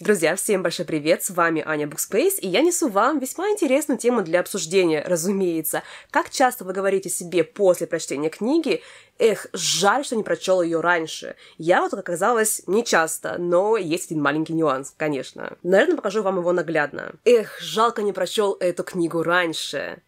Друзья, всем большой привет, с вами Аня Букспейс, и я несу вам весьма интересную тему для обсуждения, разумеется. Как часто вы говорите себе после прочтения книги, эх, жаль, что не прочел ее раньше. Я вот, как оказалось, не часто, но есть один маленький нюанс, конечно. Наверное, покажу вам его наглядно. Эх, жалко не прочел эту книгу раньше.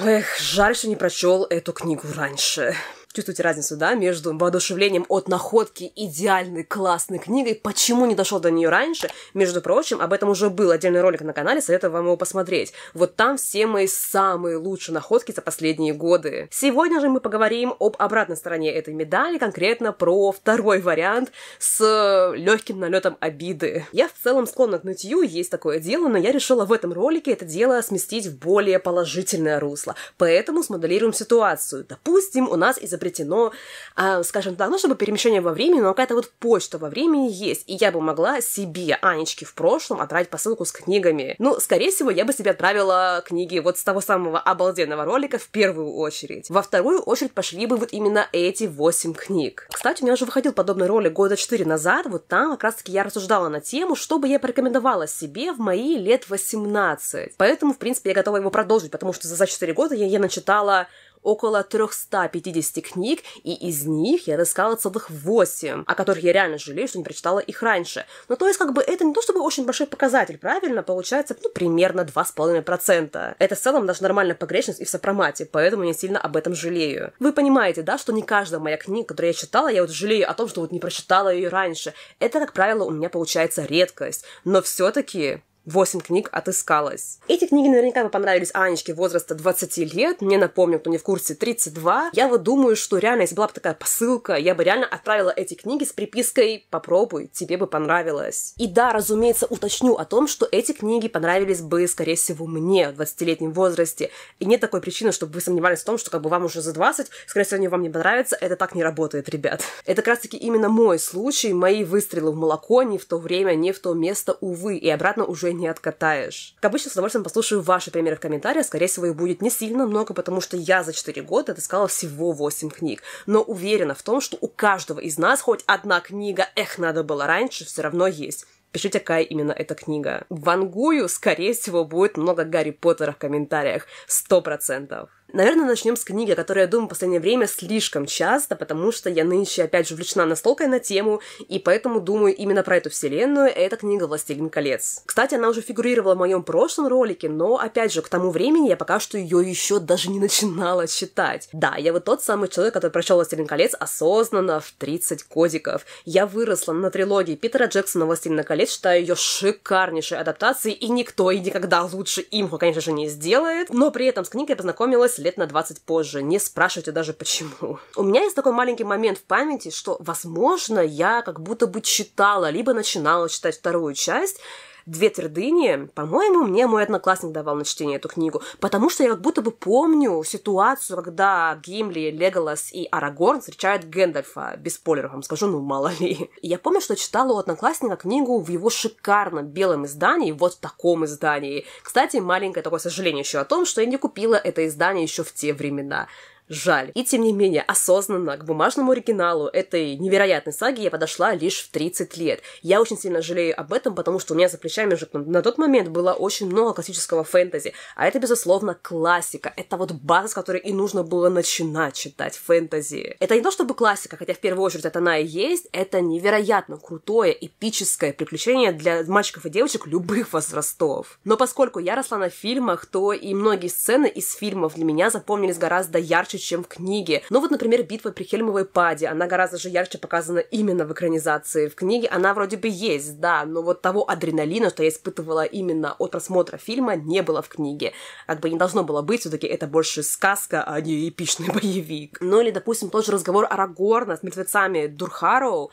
Эх, жаль, что не прочел эту книгу раньше чувствуете разницу, да, между воодушевлением от находки идеальной классной книгой, почему не дошел до нее раньше. Между прочим, об этом уже был отдельный ролик на канале, советую вам его посмотреть. Вот там все мои самые лучшие находки за последние годы. Сегодня же мы поговорим об обратной стороне этой медали, конкретно про второй вариант с легким налетом обиды. Я в целом склонна к нытью, есть такое дело, но я решила в этом ролике это дело сместить в более положительное русло. Поэтому смоделируем ситуацию. Допустим, у нас из изобретено, а, скажем так, ну, чтобы перемещение во времени, но какая-то вот почта во времени есть. И я бы могла себе, Анечке, в прошлом отправить посылку с книгами. Ну, скорее всего, я бы себе отправила книги вот с того самого обалденного ролика в первую очередь. Во вторую очередь пошли бы вот именно эти восемь книг. Кстати, у меня уже выходил подобный ролик года четыре назад, вот там как раз-таки я рассуждала на тему, что бы я порекомендовала себе в мои лет 18. Поэтому, в принципе, я готова его продолжить, потому что за 4 года я, я начитала около 350 книг, и из них я отыскала целых 8, о которых я реально жалею, что не прочитала их раньше. Ну, то есть, как бы, это не то чтобы очень большой показатель, правильно? Получается, ну, примерно 2,5%. Это в целом даже нормальная погрешность и в сопромате, поэтому я сильно об этом жалею. Вы понимаете, да, что не каждая моя книга, которую я читала, я вот жалею о том, что вот не прочитала ее раньше. Это, как правило, у меня получается редкость. Но все-таки 8 книг отыскалось. Эти книги наверняка бы понравились Анечке возраста 20 лет. Мне напомню, кто не в курсе, 32. Я вот думаю, что реально, если была бы такая посылка, я бы реально отправила эти книги с припиской «Попробуй, тебе бы понравилось». И да, разумеется, уточню о том, что эти книги понравились бы, скорее всего, мне в 20-летнем возрасте. И нет такой причины, чтобы вы сомневались в том, что как бы вам уже за 20, скорее всего, они вам не понравятся. Это так не работает, ребят. Это как раз-таки именно мой случай, мои выстрелы в молоко не в то время, не в то место, увы. И обратно уже не откатаешь. Как обычно, с удовольствием послушаю ваши примеры в комментариях. Скорее всего, их будет не сильно много, потому что я за 4 года отыскала всего 8 книг. Но уверена в том, что у каждого из нас хоть одна книга «Эх, надо было раньше» все равно есть. Пишите, какая именно эта книга. Вангую, скорее всего, будет много Гарри Поттера в комментариях. Сто процентов. Наверное, начнем с книги, о которой я думаю в последнее время слишком часто, потому что я нынче, опять же, увлечена настолько на тему, и поэтому думаю именно про эту вселенную. Это книга «Властелин колец». Кстати, она уже фигурировала в моем прошлом ролике, но, опять же, к тому времени я пока что ее еще даже не начинала читать. Да, я вот тот самый человек, который прочел «Властелин колец» осознанно в 30 кодиков. Я выросла на трилогии Питера Джексона «Властелин колец», считаю ее шикарнейшей адаптацией, и никто и никогда лучше им, конечно же, не сделает. Но при этом с книгой я познакомилась лет на 20 позже. Не спрашивайте даже почему. У меня есть такой маленький момент в памяти, что, возможно, я как будто бы читала, либо начинала читать вторую часть, «Две твердыни», по-моему, мне мой одноклассник давал на чтение эту книгу, потому что я как будто бы помню ситуацию, когда Гимли, Леголас и Арагорн встречают Гэндальфа, без спойлеров вам скажу, ну мало ли. И я помню, что читала у одноклассника книгу в его шикарном белом издании, вот в таком издании. Кстати, маленькое такое сожаление еще о том, что я не купила это издание еще в те времена жаль. И тем не менее, осознанно к бумажному оригиналу этой невероятной саги я подошла лишь в 30 лет. Я очень сильно жалею об этом, потому что у меня за плечами уже на тот момент было очень много классического фэнтези. А это, безусловно, классика. Это вот база, с которой и нужно было начинать читать фэнтези. Это не то чтобы классика, хотя в первую очередь это она и есть, это невероятно крутое, эпическое приключение для мальчиков и девочек любых возрастов. Но поскольку я росла на фильмах, то и многие сцены из фильмов для меня запомнились гораздо ярче, чем в книге. Ну вот, например, битва при Хельмовой паде, она гораздо же ярче показана именно в экранизации. В книге она вроде бы есть, да, но вот того адреналина, что я испытывала именно от просмотра фильма, не было в книге. Как бы не должно было быть, все-таки это больше сказка, а не эпичный боевик. Ну или, допустим, тот же разговор Арагорна с мертвецами Дурхароу,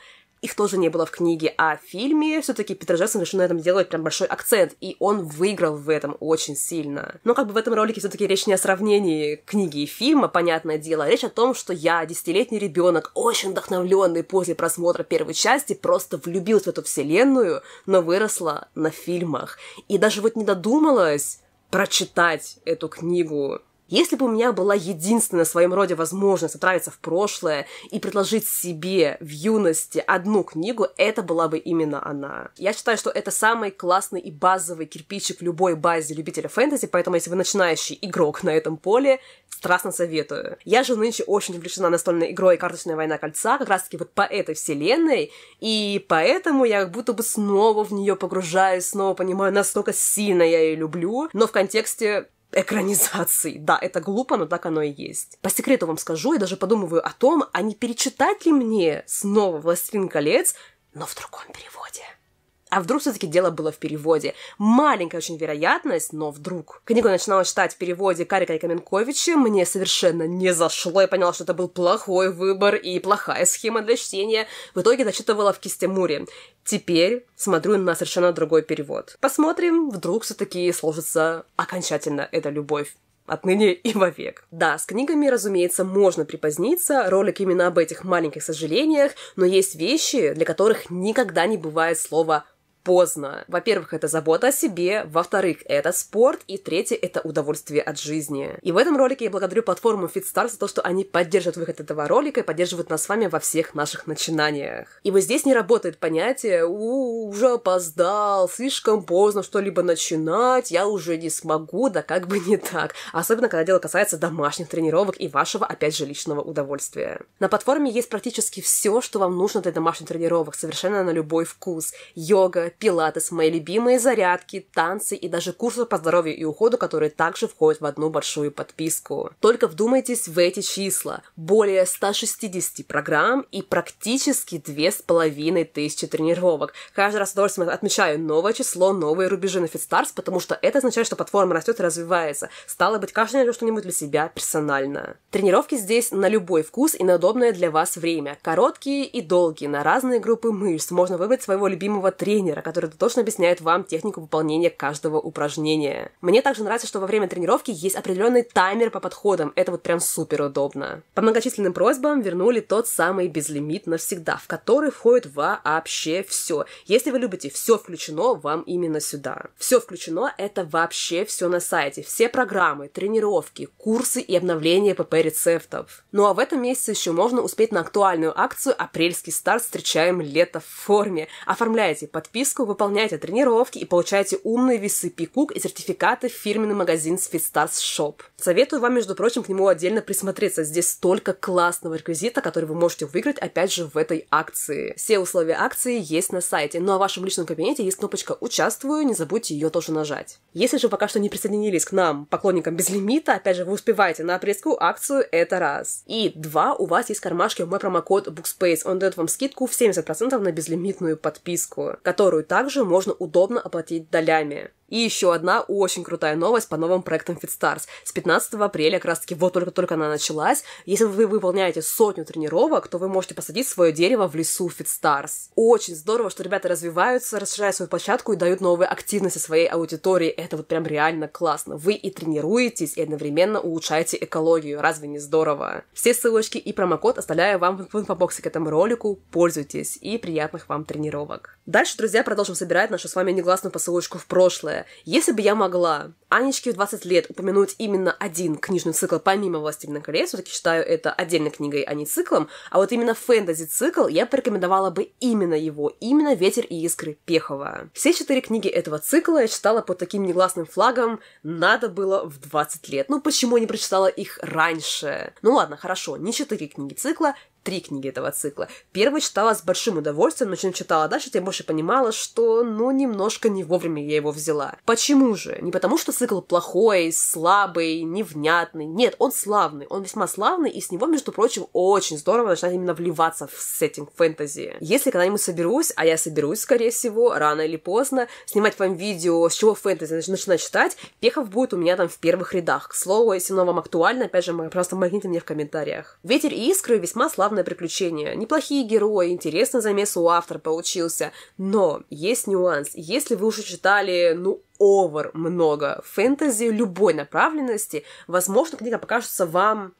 их тоже не было в книге, а в фильме все-таки Питер Джексон решил на этом делать прям большой акцент, и он выиграл в этом очень сильно. Но как бы в этом ролике все-таки речь не о сравнении книги и фильма, понятное дело, а речь о том, что я, десятилетний ребенок, очень вдохновленный после просмотра первой части, просто влюбился в эту вселенную, но выросла на фильмах. И даже вот не додумалась прочитать эту книгу если бы у меня была единственная в своем роде возможность отправиться в прошлое и предложить себе в юности одну книгу, это была бы именно она. Я считаю, что это самый классный и базовый кирпичик любой базе любителя фэнтези, поэтому если вы начинающий игрок на этом поле, страстно советую. Я же нынче очень увлечена настольной игрой «Карточная война кольца», как раз-таки вот по этой вселенной, и поэтому я как будто бы снова в нее погружаюсь, снова понимаю, насколько сильно я ее люблю, но в контексте экранизации, Да, это глупо, но так оно и есть. По секрету вам скажу, я даже подумываю о том, а не перечитать ли мне снова «Властелин колец», но в другом переводе. А вдруг все-таки дело было в переводе? Маленькая очень вероятность, но вдруг. Книгу я начинала читать в переводе Карика и Каменковича, мне совершенно не зашло, я поняла, что это был плохой выбор и плохая схема для чтения. В итоге дочитывала в Кистемуре. Теперь смотрю на совершенно другой перевод. Посмотрим, вдруг все-таки сложится окончательно эта любовь отныне и вовек. Да, с книгами, разумеется, можно припоздниться, ролик именно об этих маленьких сожалениях, но есть вещи, для которых никогда не бывает слова поздно. Во-первых, это забота о себе, во-вторых, это спорт, и третье, это удовольствие от жизни. И в этом ролике я благодарю платформу Fitstars за то, что они поддерживают выход этого ролика и поддерживают нас с вами во всех наших начинаниях. И вот здесь не работает понятие «У, уже опоздал, слишком поздно что-либо начинать, я уже не смогу, да как бы не так». Особенно, когда дело касается домашних тренировок и вашего, опять же, личного удовольствия. На платформе есть практически все, что вам нужно для домашних тренировок, совершенно на любой вкус. Йога, пилатес, мои любимые зарядки, танцы и даже курсы по здоровью и уходу, которые также входят в одну большую подписку. Только вдумайтесь в эти числа. Более 160 программ и практически 2500 тренировок. Каждый раз с удовольствием отмечаю новое число, новые рубежи на Fitstars, потому что это означает, что платформа растет и развивается. Стало быть, каждый найдет что-нибудь для себя персонально. Тренировки здесь на любой вкус и на удобное для вас время. Короткие и долгие, на разные группы мышц. Можно выбрать своего любимого тренера, который точно объясняет вам технику выполнения каждого упражнения. Мне также нравится, что во время тренировки есть определенный таймер по подходам. Это вот прям супер удобно. По многочисленным просьбам вернули тот самый безлимит навсегда, в который входит вообще все. Если вы любите все включено, вам именно сюда. Все включено — это вообще все на сайте. Все программы, тренировки, курсы и обновления ПП-рецептов. Ну а в этом месяце еще можно успеть на актуальную акцию «Апрельский старт. Встречаем лето в форме». Оформляйте, подписку подписку, выполняйте тренировки и получайте умные весы Пикук и сертификаты в фирменный магазин Sweetstars Shop. Советую вам, между прочим, к нему отдельно присмотреться. Здесь столько классного реквизита, который вы можете выиграть, опять же, в этой акции. Все условия акции есть на сайте. Ну а в вашем личном кабинете есть кнопочка «Участвую», не забудьте ее тоже нажать. Если же пока что не присоединились к нам, поклонникам без лимита, опять же, вы успеваете на преску акцию, это раз. И два, у вас есть кармашки в мой промокод BookSpace. Он дает вам скидку в 70% на безлимитную подписку, которую которую также можно удобно оплатить долями. И еще одна очень крутая новость по новым проектам FitStars. С 15 апреля, как раз таки, вот только-только она началась. Если вы выполняете сотню тренировок, то вы можете посадить свое дерево в лесу FitStars. Очень здорово, что ребята развиваются, расширяют свою площадку и дают новые активности своей аудитории. Это вот прям реально классно. Вы и тренируетесь, и одновременно улучшаете экологию. Разве не здорово? Все ссылочки и промокод оставляю вам в инфобоксе к этому ролику. Пользуйтесь и приятных вам тренировок. Дальше, друзья, продолжим собирать нашу с вами негласную посылочку в прошлое если бы я могла. Анечке в 20 лет упомянуть именно один книжный цикл, помимо «Властелина колец», все-таки считаю это отдельной книгой, а не циклом, а вот именно фэнтези-цикл я порекомендовала бы именно его, именно «Ветер и искры» Пехова. Все четыре книги этого цикла я читала под таким негласным флагом «надо было в 20 лет». Ну почему я не прочитала их раньше? Ну ладно, хорошо, не четыре книги цикла, три книги этого цикла. Первую читала с большим удовольствием, но чем читала дальше, тем больше понимала, что, ну, немножко не вовремя я его взяла. Почему же? Не потому, что цикл плохой, слабый, невнятный. Нет, он славный. Он весьма славный, и с него, между прочим, очень здорово начинать именно вливаться в сеттинг фэнтези. Если когда-нибудь соберусь, а я соберусь, скорее всего, рано или поздно, снимать вам видео, с чего фэнтези начинать читать, Пехов будет у меня там в первых рядах. К слову, если оно вам актуально, опять же, просто магните мне в комментариях. «Ветер и искры» — весьма славное приключение. Неплохие герои, интересный замес у автора получился. Но есть нюанс. Если вы уже читали, ну, овер много фэнтези любой направленности. Возможно, книга покажется вам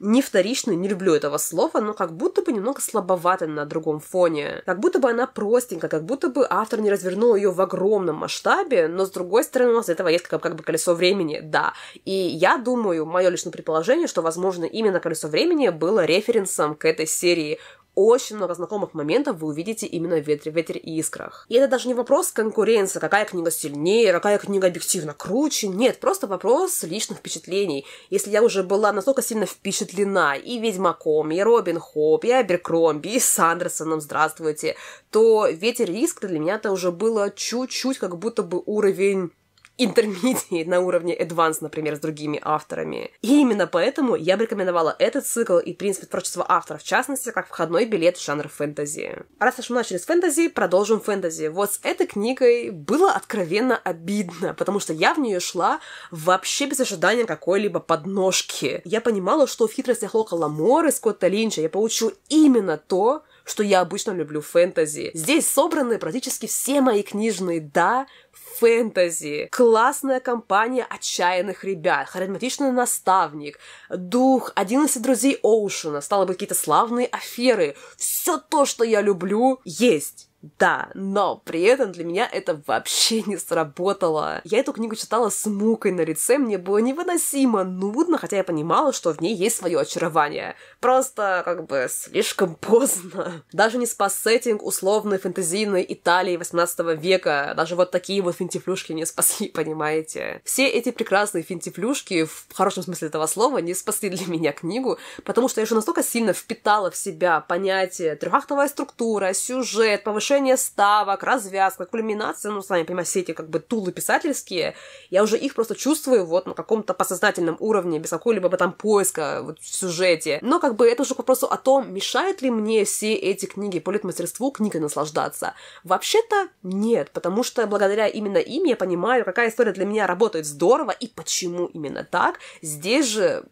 не вторичной, не люблю этого слова, но как будто бы немного слабовато на другом фоне. Как будто бы она простенькая, как будто бы автор не развернул ее в огромном масштабе, но с другой стороны у нас для этого есть как, как бы колесо времени, да. И я думаю, мое личное предположение, что, возможно, именно колесо времени было референсом к этой серии очень много знакомых моментов вы увидите именно в «Ветре, ветер и искрах». И это даже не вопрос конкуренции, какая книга сильнее, какая книга объективно круче. Нет, просто вопрос личных впечатлений. Если я уже была настолько сильно впечатлена и «Ведьмаком», и «Робин Хоп», и «Аберкромби», и «Сандерсоном», здравствуйте, то «Ветер и искры» для меня это уже было чуть-чуть как будто бы уровень intermediate на уровне advanced, например, с другими авторами. И именно поэтому я бы рекомендовала этот цикл и принципы творчества автора, в частности, как входной билет в жанр фэнтези. Раз уж мы начали с фэнтези, продолжим фэнтези. Вот с этой книгой было откровенно обидно, потому что я в нее шла вообще без ожидания какой-либо подножки. Я понимала, что в хитростях Лока Ламоры, Скотта Линча я получу именно то, что я обычно люблю фэнтези. Здесь собраны практически все мои книжные «да», фэнтези, классная компания отчаянных ребят, харизматичный наставник, дух, 11 друзей Оушена, стало быть, какие-то славные аферы. Все то, что я люблю, есть. Да, но при этом для меня это вообще не сработало. Я эту книгу читала с мукой на лице, мне было невыносимо нудно, хотя я понимала, что в ней есть свое очарование. Просто, как бы, слишком поздно. Даже не спас-сеттинг условной фэнтезийной Италии 18 века, даже вот такие вот финтифлюшки не спасли, понимаете? Все эти прекрасные финтифлюшки, в хорошем смысле этого слова, не спасли для меня книгу, потому что я уже настолько сильно впитала в себя понятие трехактовая структура, сюжет, повышение повышение ставок, развязка, кульминация, ну, сами понимаете, все эти как бы тулы писательские, я уже их просто чувствую вот на каком-то подсознательном уровне, без какого-либо там поиска вот, в сюжете. Но как бы это уже к вопросу о том, мешает ли мне все эти книги по литмастерству книгой наслаждаться. Вообще-то нет, потому что благодаря именно им я понимаю, какая история для меня работает здорово и почему именно так. Здесь же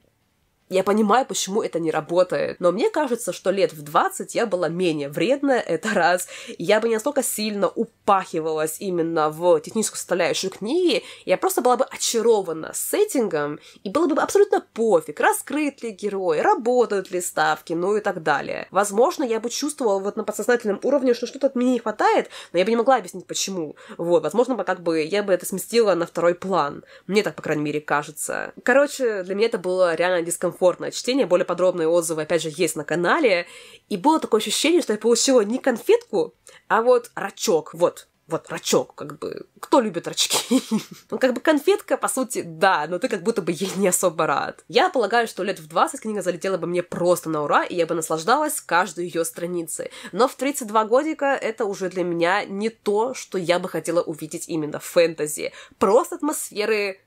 я понимаю, почему это не работает, но мне кажется, что лет в 20 я была менее вредная, это раз. Я бы не настолько сильно упахивалась именно в техническую составляющую книги, я просто была бы очарована сеттингом, и было бы абсолютно пофиг, раскрыт ли герой, работают ли ставки, ну и так далее. Возможно, я бы чувствовала вот на подсознательном уровне, что что-то от меня не хватает, но я бы не могла объяснить, почему. Вот, возможно, бы как бы я бы это сместила на второй план. Мне так, по крайней мере, кажется. Короче, для меня это было реально дискомфортно комфортное чтение, более подробные отзывы, опять же, есть на канале. И было такое ощущение, что я получила не конфетку, а вот рачок, вот, вот рачок, как бы, кто любит рачки? ну, как бы конфетка, по сути, да, но ты как будто бы ей не особо рад. Я полагаю, что лет в 20 книга залетела бы мне просто на ура, и я бы наслаждалась каждой ее страницей. Но в 32 годика это уже для меня не то, что я бы хотела увидеть именно в фэнтези. Просто атмосферы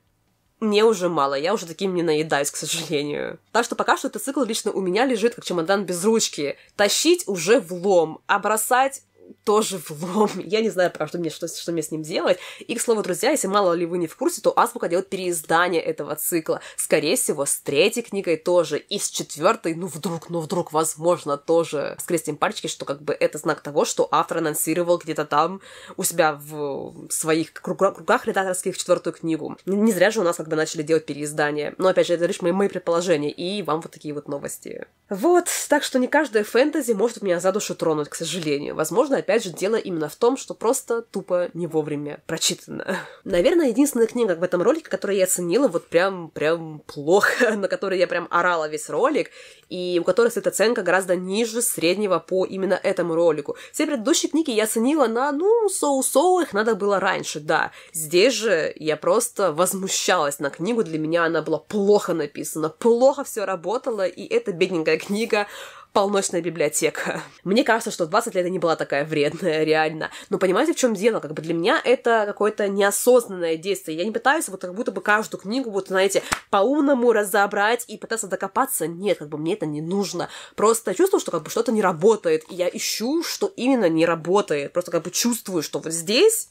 мне уже мало, я уже таким не наедаюсь, к сожалению. Так что пока что этот цикл лично у меня лежит как чемодан без ручки. Тащить уже в лом, а бросать тоже влом. Я не знаю, правда, мне, что, что мне с ним делать. И, к слову, друзья, если мало ли вы не в курсе, то Азбука делает переиздание этого цикла. Скорее всего, с третьей книгой тоже, и с четвертой, ну вдруг, ну вдруг, возможно, тоже. Скрестим пальчики, что как бы это знак того, что автор анонсировал где-то там у себя в своих кругах редакторских четвертую книгу. Не зря же у нас как бы начали делать переиздание. Но, опять же, это лишь мои, мои предположения, и вам вот такие вот новости. Вот, так что не каждая фэнтези может меня за душу тронуть, к сожалению. Возможно, возможно, опять же, дело именно в том, что просто тупо не вовремя прочитано. Наверное, единственная книга в этом ролике, которую я оценила вот прям, прям плохо, на которой я прям орала весь ролик, и у которой стоит оценка гораздо ниже среднего по именно этому ролику. Все предыдущие книги я оценила на, ну, соу-соу, их надо было раньше, да. Здесь же я просто возмущалась на книгу, для меня она была плохо написана, плохо все работало, и эта бедненькая книга полночная библиотека. Мне кажется, что в 20 лет я не была такая вредная, реально. Но понимаете, в чем дело? Как бы для меня это какое-то неосознанное действие. Я не пытаюсь вот как будто бы каждую книгу, вот, знаете, по-умному разобрать и пытаться докопаться. Нет, как бы мне это не нужно. Просто чувствую, что как бы что-то не работает. И я ищу, что именно не работает. Просто как бы чувствую, что вот здесь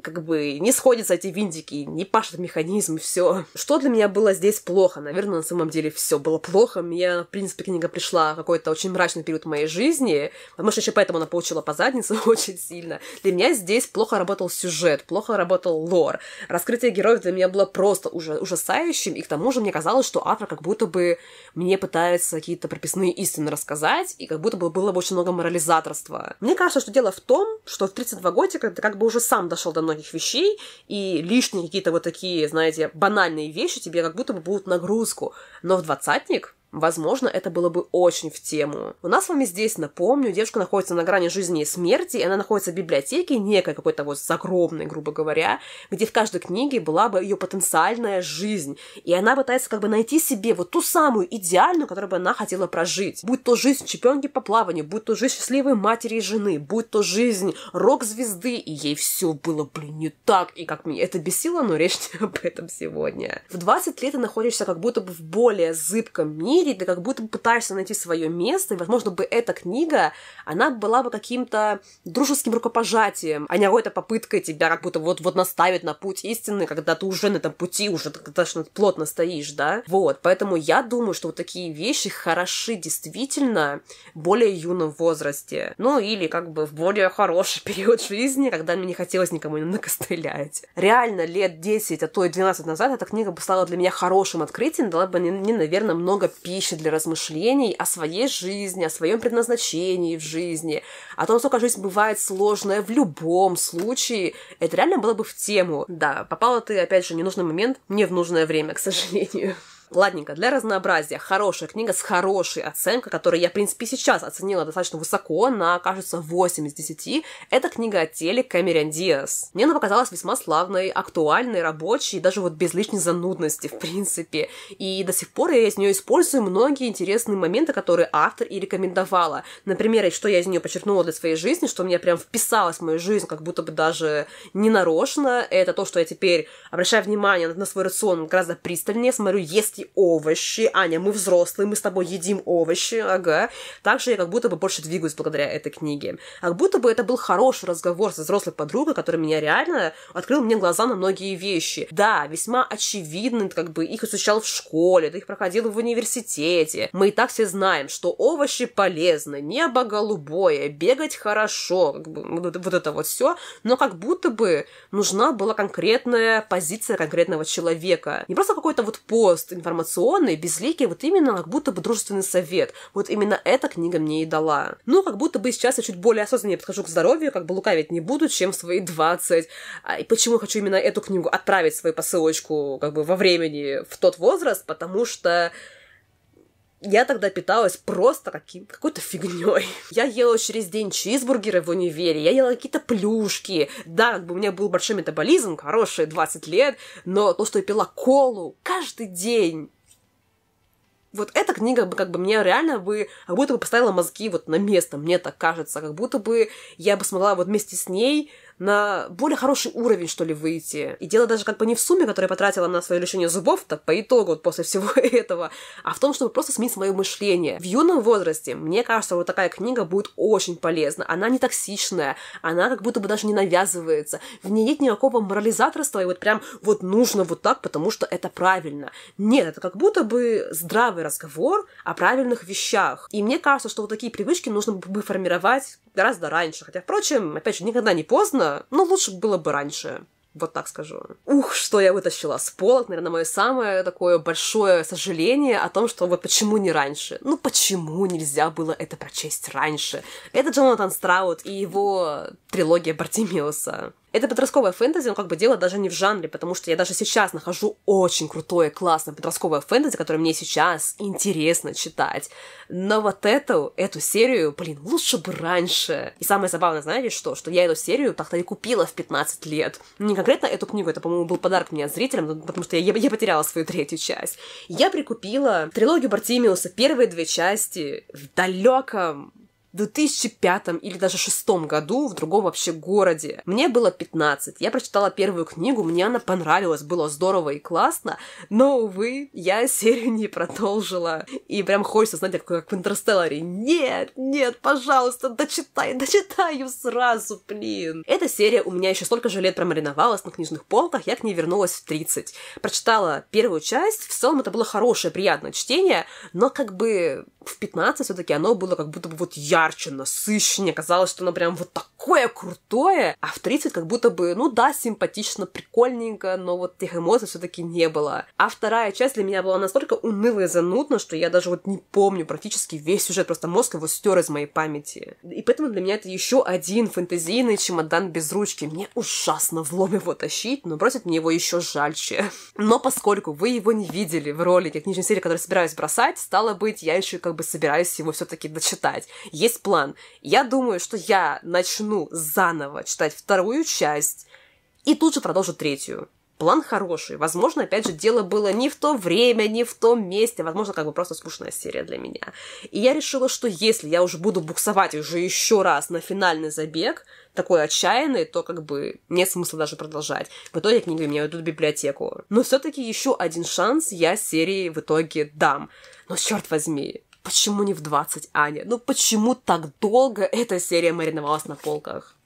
как бы не сходятся эти винтики, не пашет механизм, все. Что для меня было здесь плохо? Наверное, на самом деле все было плохо. Мне, в принципе, книга пришла в какой-то очень мрачный период моей жизни. Может, еще поэтому она получила по заднице очень сильно. Для меня здесь плохо работал сюжет, плохо работал лор. Раскрытие героев для меня было просто уже ужасающим, и к тому же мне казалось, что автор как будто бы мне пытается какие-то прописные истины рассказать, и как будто бы было бы очень много морализаторства. Мне кажется, что дело в том, что в 32 годика ты как бы уже сам дошел до многих вещей, и лишние какие-то вот такие, знаете, банальные вещи тебе как будто бы будут нагрузку. Но в двадцатник Возможно, это было бы очень в тему. У нас с вами здесь, напомню, девушка находится на грани жизни и смерти, и она находится в библиотеке, некой какой-то вот загробной, грубо говоря, где в каждой книге была бы ее потенциальная жизнь. И она пытается как бы найти себе вот ту самую идеальную, которую бы она хотела прожить. Будь то жизнь чемпионки по плаванию, будь то жизнь счастливой матери и жены, будь то жизнь рок-звезды, и ей все было, блин, не так, и как мне это бесило, но речь не об этом сегодня. В 20 лет ты находишься как будто бы в более зыбком мире, мире, ты как будто пытаешься найти свое место, и, возможно, бы эта книга, она была бы каким-то дружеским рукопожатием, а не какой-то попыткой тебя как будто вот-вот наставить на путь истины, когда ты уже на этом пути, уже достаточно плотно стоишь, да? Вот, поэтому я думаю, что вот такие вещи хороши действительно в более юном возрасте, ну или как бы в более хороший период жизни, когда мне не хотелось никому не накостылять. Реально, лет 10, а то и 12 назад эта книга бы стала для меня хорошим открытием, дала бы мне, наверное, много пи пищи для размышлений о своей жизни, о своем предназначении в жизни, о том, сколько жизнь бывает сложная в любом случае. Это реально было бы в тему. Да, попала ты, опять же, в ненужный момент, не в нужное время, к сожалению. Ладненько, для разнообразия, хорошая книга с хорошей оценкой, которую я, в принципе, сейчас оценила достаточно высоко, она кажется, 8 из 10, это книга о теле Кэмерон Диас. Мне она показалась весьма славной, актуальной, рабочей, даже вот без лишней занудности, в принципе. И до сих пор я из нее использую многие интересные моменты, которые автор и рекомендовала. Например, что я из нее подчеркнула для своей жизни, что меня прям вписалось в мою жизнь, как будто бы даже не нарочно. это то, что я теперь обращаю внимание на свой рацион гораздо пристальнее, смотрю, есть все овощи. Аня, мы взрослые, мы с тобой едим овощи, ага. Также я как будто бы больше двигаюсь благодаря этой книге. Как будто бы это был хороший разговор со взрослой подругой, который меня реально открыл мне глаза на многие вещи. Да, весьма очевидно, как бы их изучал в школе, ты их проходил в университете. Мы и так все знаем, что овощи полезны, небо голубое, бегать хорошо, как бы, вот, это вот все. Но как будто бы нужна была конкретная позиция конкретного человека. Не просто какой-то вот пост, информ информационный, безликий, вот именно как будто бы дружественный совет. Вот именно эта книга мне и дала. Ну, как будто бы сейчас я чуть более осознаннее подхожу к здоровью, как бы лукавить не буду, чем свои 20. А, и почему я хочу именно эту книгу отправить свою посылочку как бы во времени в тот возраст, потому что я тогда питалась просто каким, какой-то фигней. Я ела через день чизбургеры в универе, я ела какие-то плюшки. Да, как бы у меня был большой метаболизм, хорошие 20 лет, но то, что я пила колу каждый день, вот эта книга бы как бы мне реально бы, как будто бы поставила мозги вот на место, мне так кажется, как будто бы я бы смогла вот вместе с ней на более хороший уровень, что ли, выйти. И дело даже как бы не в сумме, которую я потратила на свое лечение зубов-то по итогу вот после всего этого, а в том, чтобы просто сменить свое мышление. В юном возрасте, мне кажется, вот такая книга будет очень полезна. Она не токсичная, она как будто бы даже не навязывается. В ней нет никакого морализаторства, и вот прям вот нужно вот так, потому что это правильно. Нет, это как будто бы здравый разговор о правильных вещах. И мне кажется, что вот такие привычки нужно бы формировать гораздо раньше. Хотя, впрочем, опять же, никогда не поздно, круто, ну, но лучше было бы раньше. Вот так скажу. Ух, что я вытащила с полок, наверное, мое самое такое большое сожаление о том, что вот почему не раньше. Ну почему нельзя было это прочесть раньше? Это Джонатан Страут и его трилогия Бартимиуса. Это подростковая фэнтези, но как бы дело даже не в жанре, потому что я даже сейчас нахожу очень крутое, классное подростковое фэнтези, которое мне сейчас интересно читать. Но вот эту, эту серию, блин, лучше бы раньше. И самое забавное, знаете что? Что я эту серию так-то и купила в 15 лет. Не конкретно эту книгу, это, по-моему, был подарок мне от зрителям, ну, потому что я, я потеряла свою третью часть. Я прикупила трилогию Бартимиуса, первые две части в далеком в 2005 или даже 2006 году в другом вообще городе. Мне было 15. Я прочитала первую книгу, мне она понравилась, было здорово и классно, но, увы, я серию не продолжила. И прям хочется, знаете, как, как в Интерстелларе. Нет, нет, пожалуйста, дочитай, дочитаю сразу, блин. Эта серия у меня еще столько же лет промариновалась на книжных полках, я к ней вернулась в 30. Прочитала первую часть, в целом это было хорошее, приятное чтение, но как бы в 15 все-таки оно было как будто бы вот ярче, насыщеннее, казалось, что оно прям вот такое крутое, а в 30 как будто бы, ну да, симпатично, прикольненько, но вот тех эмоций все-таки не было. А вторая часть для меня была настолько унылая и занудна, что я даже вот не помню практически весь сюжет, просто мозг его стер из моей памяти. И поэтому для меня это еще один фэнтезийный чемодан без ручки. Мне ужасно в лом его тащить, но бросить мне его еще жальче. Но поскольку вы его не видели в ролике книжной серии, которую собираюсь бросать, стало быть, я еще как как бы собираюсь его все-таки дочитать. Есть план. Я думаю, что я начну заново читать вторую часть и тут же продолжу третью. План хороший. Возможно, опять же, дело было не в то время, не в том месте. Возможно, как бы просто скучная серия для меня. И я решила, что если я уже буду буксовать уже еще раз на финальный забег, такой отчаянный, то как бы нет смысла даже продолжать. В итоге книги у меня уйдут в библиотеку. Но все-таки еще один шанс я серии в итоге дам. Но черт возьми, Почему не в 20, Аня? Ну почему так долго эта серия мариновалась на полках?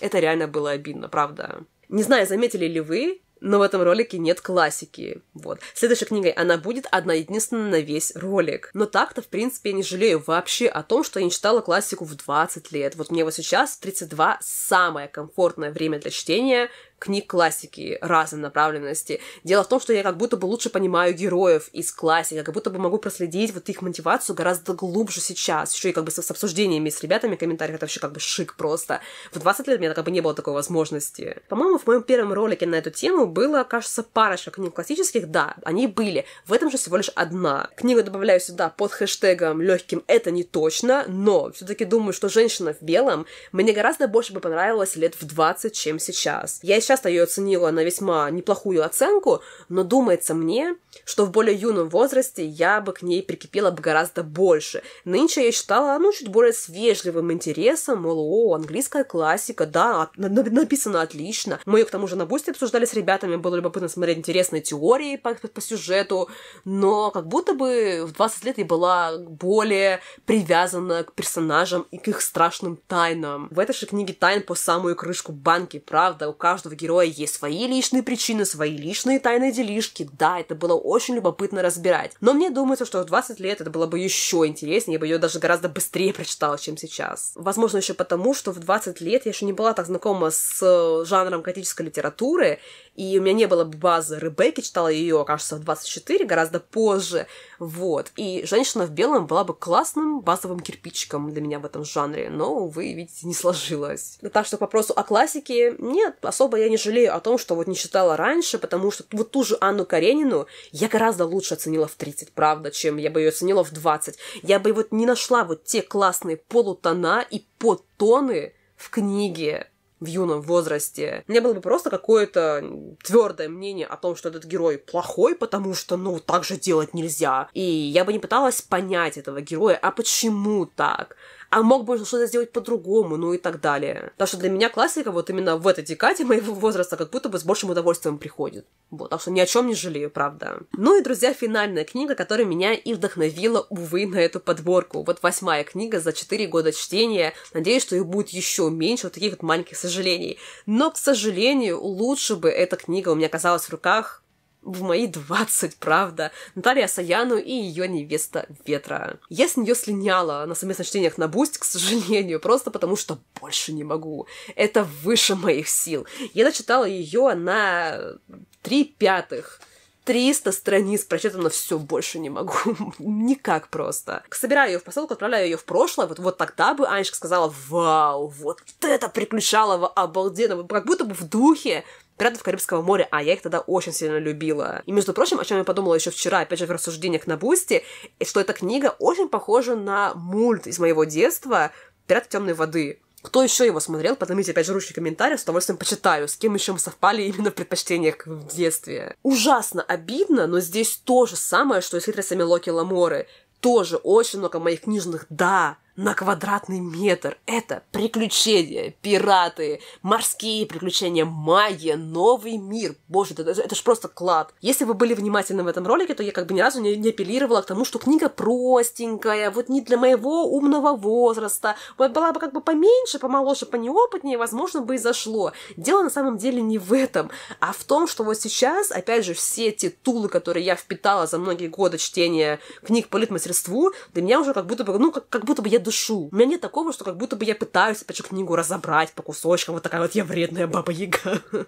Это реально было обидно, правда. Не знаю, заметили ли вы, но в этом ролике нет классики. Вот. Следующей книгой она будет одна единственная на весь ролик. Но так-то, в принципе, я не жалею вообще о том, что я не читала классику в 20 лет. Вот мне вот сейчас, в 32, самое комфортное время для чтения книг классики разной направленности. Дело в том, что я как будто бы лучше понимаю героев из классики, как будто бы могу проследить вот их мотивацию гораздо глубже сейчас, еще и как бы с, с обсуждениями с ребятами в комментариях, это вообще как бы шик просто. В 20 лет у меня как бы не было такой возможности. По-моему, в моем первом ролике на эту тему было, кажется, парочка книг классических, да, они были. В этом же всего лишь одна. Книгу добавляю сюда под хэштегом легким «это не точно», но все-таки думаю, что «Женщина в белом» мне гораздо больше бы понравилась лет в 20, чем сейчас. Я сейчас я ее оценила на весьма неплохую оценку, но думается мне, что в более юном возрасте я бы к ней прикипела бы гораздо больше. Нынче я считала, ну, чуть более с вежливым интересом, мол, о, английская классика, да, написано отлично. Мы ее, к тому же, на Бусте обсуждали с ребятами, было любопытно смотреть интересные теории по, по сюжету, но как будто бы в 20 лет я была более привязана к персонажам и к их страшным тайнам. В этой же книге тайн по самую крышку банки, правда, у каждого героя есть свои личные причины, свои личные тайные делишки, да, это было очень любопытно разбирать. Но мне думается, что в 20 лет это было бы еще интереснее, я бы ее даже гораздо быстрее прочитала, чем сейчас. Возможно, еще потому, что в 20 лет я еще не была так знакома с э, жанром готической литературы, и у меня не было бы базы Ребекки, читала ее, кажется, в 24, гораздо позже, вот. И «Женщина в белом» была бы классным базовым кирпичиком для меня в этом жанре, но, увы, видите, не сложилось. Так что к вопросу о классике, нет, особо я не жалею о том, что вот не читала раньше, потому что вот ту же Анну Каренину я гораздо лучше оценила в 30, правда, чем я бы ее оценила в 20. Я бы вот не нашла вот те классные полутона и подтоны в книге в юном возрасте. У меня было бы просто какое-то твердое мнение о том, что этот герой плохой, потому что, ну, так же делать нельзя. И я бы не пыталась понять этого героя, а почему так? а мог бы что-то сделать по-другому, ну и так далее. Так что для меня классика вот именно в этой декаде моего возраста как будто бы с большим удовольствием приходит. Вот, так что ни о чем не жалею, правда. Ну и, друзья, финальная книга, которая меня и вдохновила, увы, на эту подборку. Вот восьмая книга за четыре года чтения. Надеюсь, что их будет еще меньше вот таких вот маленьких сожалений. Но, к сожалению, лучше бы эта книга у меня оказалась в руках в мои 20, правда. Наталья Саяну и ее невеста Ветра. Я с нее слиняла на совместных чтениях на Бусть, к сожалению, просто потому что больше не могу. Это выше моих сил. Я дочитала ее на три пятых 300 страниц прочитано, все, больше не могу. Никак просто. Собираю ее в посылку, отправляю ее в прошлое. Вот, вот тогда бы Анечка сказала, вау, вот это приключалово обалденно. Как будто бы в духе «Пиратов Карибского моря», а я их тогда очень сильно любила. И, между прочим, о чем я подумала еще вчера, опять же, в рассуждениях на Бусти, что эта книга очень похожа на мульт из моего детства «Пираты темной воды». Кто еще его смотрел, поднимите опять же ручки комментариев, с удовольствием почитаю, с кем еще мы совпали именно в предпочтениях в детстве. Ужасно обидно, но здесь то же самое, что и с хитростями Локи Ламоры. Тоже очень много моих книжных «да», на квадратный метр. Это приключения, пираты, морские приключения, магия, новый мир. Боже, это, это ж просто клад. Если вы были внимательны в этом ролике, то я как бы ни разу не, не апеллировала к тому, что книга простенькая, вот не для моего умного возраста. Вот была бы как бы поменьше, помоложе, понеопытнее, возможно, бы и зашло. Дело на самом деле не в этом, а в том, что вот сейчас, опять же, все титулы, которые я впитала за многие годы чтения книг по литмастерству, для меня уже как будто бы, ну, как, как будто бы я дышу. У меня нет такого, что как будто бы я пытаюсь, опять же, книгу разобрать по кусочкам, вот такая вот я вредная баба-яга.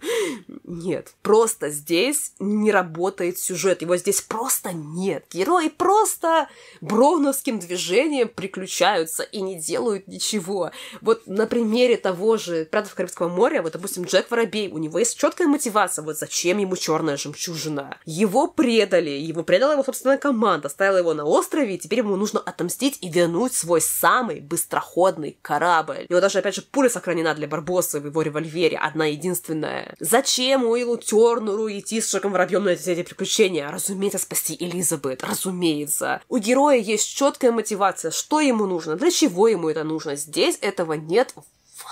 Нет. Просто здесь не работает сюжет, его здесь просто нет. Герои просто броновским движением приключаются и не делают ничего. Вот на примере того же «Пиратов Карибского моря», вот, допустим, Джек Воробей, у него есть четкая мотивация, вот зачем ему черная жемчужина. Его предали, его предала его собственная команда, ставила его на острове, и теперь ему нужно отомстить и вернуть свой сад самый быстроходный корабль. И вот даже, опять же, пуля сохранена для Барбоса в его револьвере, одна единственная. Зачем Уиллу Тернеру идти с Шеком Воробьем на эти, эти приключения? Разумеется, спасти Элизабет, разумеется. У героя есть четкая мотивация, что ему нужно, для чего ему это нужно. Здесь этого нет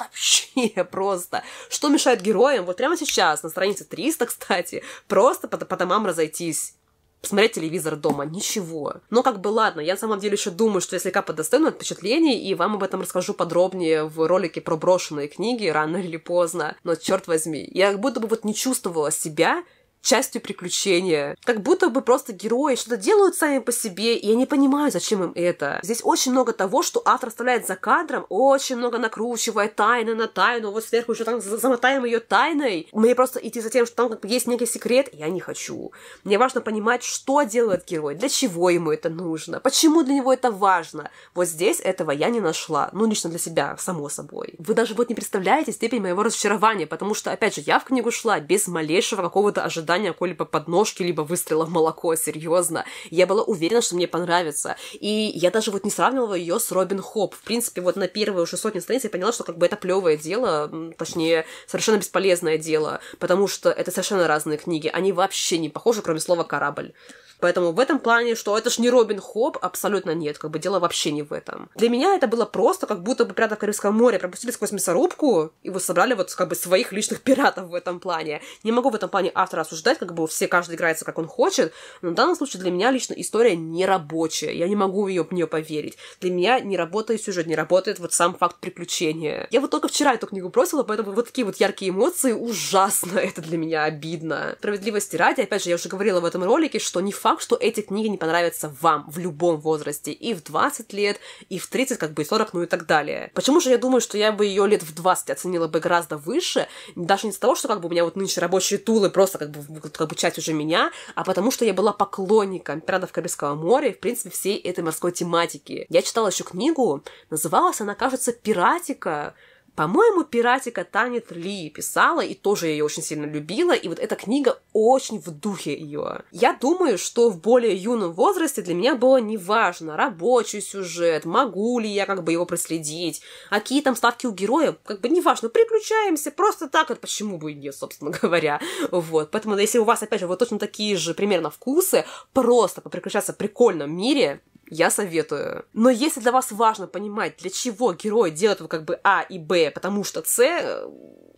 вообще просто. Что мешает героям вот прямо сейчас, на странице 300, кстати, просто по, по домам разойтись посмотреть телевизор дома, ничего. Но как бы ладно, я на самом деле еще думаю, что я слегка подостану от впечатлений, и вам об этом расскажу подробнее в ролике про брошенные книги рано или поздно. Но черт возьми, я как будто бы вот не чувствовала себя частью приключения. Как будто бы просто герои что-то делают сами по себе, и я не понимаю, зачем им это. Здесь очень много того, что автор оставляет за кадром, очень много накручивая тайны на тайну, вот сверху еще там замотаем ее тайной. Мне просто идти за тем, что там как бы есть некий секрет, я не хочу. Мне важно понимать, что делает герой, для чего ему это нужно, почему для него это важно. Вот здесь этого я не нашла, ну лично для себя, само собой. Вы даже вот не представляете степень моего разочарования, потому что, опять же, я в книгу шла без малейшего какого-то ожидания ожидания какой-либо подножки, либо выстрела в молоко, серьезно. Я была уверена, что мне понравится. И я даже вот не сравнивала ее с Робин Хоп. В принципе, вот на первые уже сотни страниц я поняла, что как бы это плевое дело, точнее, совершенно бесполезное дело, потому что это совершенно разные книги. Они вообще не похожи, кроме слова «корабль». Поэтому в этом плане, что это ж не Робин Хоп, абсолютно нет, как бы дело вообще не в этом. Для меня это было просто, как будто бы пираты Карибского моря пропустили сквозь мясорубку и вот собрали вот как бы своих личных пиратов в этом плане. Не могу в этом плане автора осуждать, как бы все, каждый играется как он хочет, но в данном случае для меня лично история не рабочая, я не могу в, ее, в нее поверить. Для меня не работает сюжет, не работает вот сам факт приключения. Я вот только вчера эту книгу бросила, поэтому вот такие вот яркие эмоции ужасно это для меня обидно. Справедливости ради, опять же, я уже говорила в этом ролике, что не факт факт, что эти книги не понравятся вам в любом возрасте, и в 20 лет, и в 30, как бы, и 40, ну и так далее. Почему же я думаю, что я бы ее лет в 20 оценила бы гораздо выше, даже не с того, что как бы у меня вот нынче рабочие тулы просто как бы, как бы часть уже меня, а потому что я была поклонником «Пиратов Карибского моря» и, в принципе, всей этой морской тематики. Я читала еще книгу, называлась она, кажется, «Пиратика», по-моему, «Пиратика» Таня Ли писала, и тоже я ее очень сильно любила, и вот эта книга очень в духе ее. Я думаю, что в более юном возрасте для меня было неважно рабочий сюжет, могу ли я как бы его проследить, а какие там ставки у героя, как бы неважно, приключаемся, просто так, вот почему бы и нет, собственно говоря. Вот, поэтому если у вас, опять же, вот точно такие же примерно вкусы, просто поприключаться в прикольном мире, я советую. Но если для вас важно понимать, для чего герой делает как бы А и Б, потому что С, э,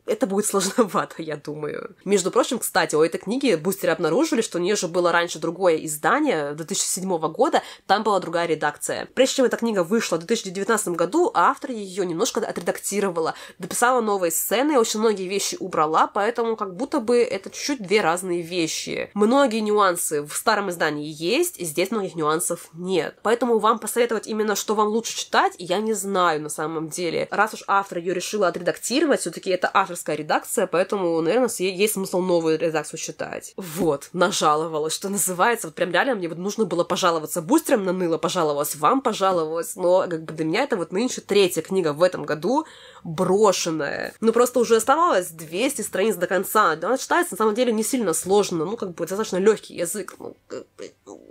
это будет сложновато, я думаю. Между прочим, кстати, у этой книги бустеры обнаружили, что у нее же было раньше другое издание 2007 года, там была другая редакция. Прежде чем эта книга вышла в 2019 году, автор ее немножко отредактировала, дописала новые сцены, очень многие вещи убрала, поэтому как будто бы это чуть-чуть две разные вещи. Многие нюансы в старом издании есть, здесь многих нюансов нет. Поэтому вам посоветовать именно, что вам лучше читать, я не знаю на самом деле. Раз уж автор ее решила отредактировать, все-таки это авторская редакция, поэтому, наверное, есть смысл новую редакцию читать. Вот, нажаловалась, что называется. Вот прям реально мне вот нужно было пожаловаться бустером на ныло, пожаловалась вам, пожаловалась. Но как бы для меня это вот нынче третья книга в этом году брошенная. Ну просто уже оставалось 200 страниц до конца. Она читается на самом деле не сильно сложно, ну как бы достаточно легкий язык. Ну,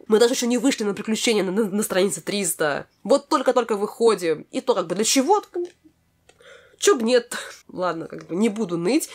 мы даже еще не вышли на приключения на, на, на странице 300. Вот только-только выходим. И то как бы для чего? Чё б нет? Ладно, как бы не буду ныть.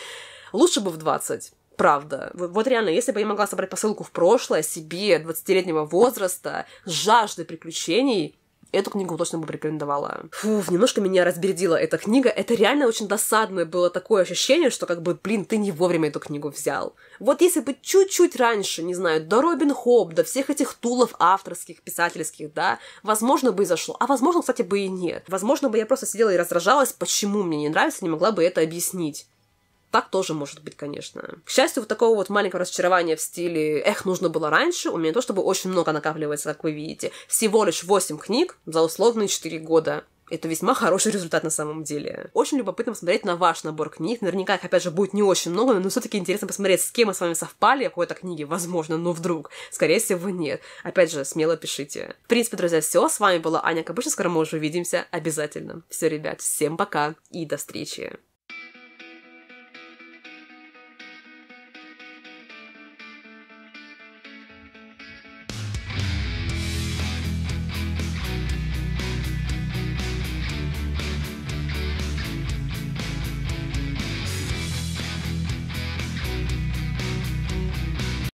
Лучше бы в 20. Правда. Вот, вот реально, если бы я могла собрать посылку в прошлое себе 20-летнего возраста, жажды приключений, Эту книгу точно бы рекомендовала. Фуф, немножко меня разбередила эта книга. Это реально очень досадное было такое ощущение, что как бы, блин, ты не вовремя эту книгу взял. Вот если бы чуть-чуть раньше, не знаю, до Робин Хоб, до всех этих тулов авторских, писательских, да, возможно бы и зашло. А возможно, кстати, бы и нет. Возможно бы я просто сидела и раздражалась, почему мне не нравится, не могла бы это объяснить. Так тоже может быть, конечно. К счастью, вот такого вот маленького разочарования в стиле «эх, нужно было раньше» у меня то чтобы очень много накапливается, как вы видите. Всего лишь 8 книг за условные 4 года. Это весьма хороший результат на самом деле. Очень любопытно посмотреть на ваш набор книг. Наверняка их, опять же, будет не очень много, но все-таки интересно посмотреть, с кем мы с вами совпали в какой-то книге, возможно, но ну вдруг. Скорее всего, нет. Опять же, смело пишите. В принципе, друзья, все. С вами была Аня Кабыша. Скоро мы уже увидимся обязательно. Все, ребят, всем пока и до встречи.